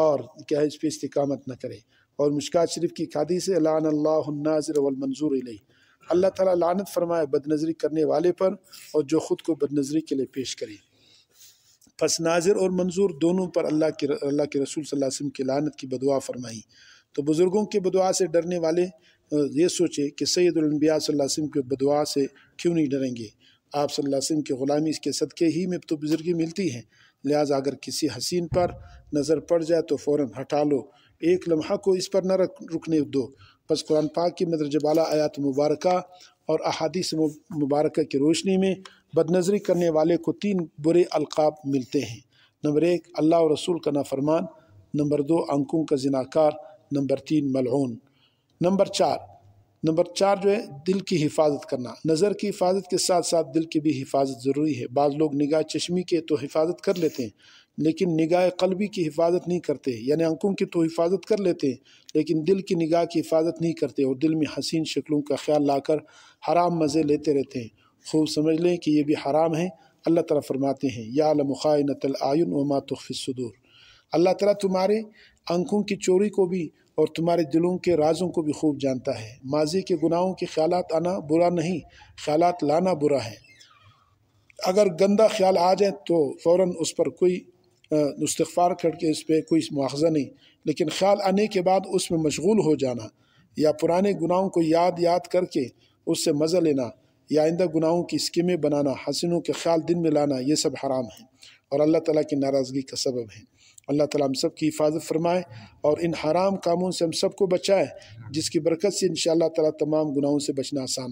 اور کیا اس پہ استقامت نہ کرے اور مشکات شریف کی قادی سے لعن اللہ الناظر والمنظور علیہ اللہ تعالیٰ لعنت فرمائے بد نظری کرنے والے پر اور جو خود کو بد نظری کے لیے پیش کرے پس ناظر اور منظور دونوں پر اللہ کے اللہ کے رسول صلی اللہ علیہ وسلم کی لعنت کی بدعا فرمائی تو بزرگوں کے بدعا سے ڈرنے والے یہ سوچے کہ سید الانبیاء صلی اللہ علیہ وسلم کے بدعا سے کیوں نہیں ڈریں گے آپ صلی اللہ علیہ وسلم کی غلامی اس کے صدقے ہی میں تو بزرگی ملتی ہیں لہٰذا اگر کسی حسین پر نظر پڑ جائے تو فوراً ہٹا لو ایک لمحہ کو اس پر نہ رکنے دو بس قرآن پاک کی مدر بالا آیات مبارکہ اور احادیث مبارکہ کی روشنی میں بد نظری کرنے والے کو تین برے القاب ملتے ہیں نمبر ایک اللہ رسول کا نافرمان نمبر دو انکوں کا زناکار نمبر تین ملعون نمبر چار نمبر چار جو ہے دل کی حفاظت کرنا نظر کی حفاظت کے ساتھ ساتھ دل کی بھی حفاظت ضروری ہے بعض لوگ نگاہ چشمی کے تو حفاظت کر لیتے ہیں لیکن نگاہ قلبی کی حفاظت نہیں کرتے یعنی انکوں کی تو حفاظت کر لیتے ہیں لیکن دل کی نگاہ کی حفاظت نہیں کرتے اور دل میں حسین شکلوں کا خیال لا کر حرام مزے لیتے رہتے ہیں خوب سمجھ لیں کہ یہ بھی حرام ہے اللہ تعالیٰ فرماتے ہیں یا خائنت العین و تخفی الصدور اللہ تعالیٰ تمہارے آنکھوں کی چوری کو بھی اور تمہارے دلوں کے رازوں کو بھی خوب جانتا ہے ماضی کے گناہوں کے خیالات آنا برا نہیں خیالات لانا برا ہے اگر گندہ خیال آ جائیں تو فوراً اس پر کوئی استغفار کر کے اس پہ کوئی مواخذہ نہیں لیکن خیال آنے کے بعد اس میں مشغول ہو جانا یا پرانے گناہوں کو یاد یاد کر کے اس سے مزہ لینا یا آئندہ گناہوں کی اسکیمیں بنانا حسنوں کے خیال دن میں لانا یہ سب حرام ہیں اور اللہ تعالیٰ کی ناراضگی کا سبب ہے اللہ تعالیٰ ہم سب کی حفاظت فرمائے اور ان حرام کاموں سے ہم سب کو بچائے جس کی برکت سے انشاءاللہ تعالیٰ تمام گناہوں سے بچنا آسان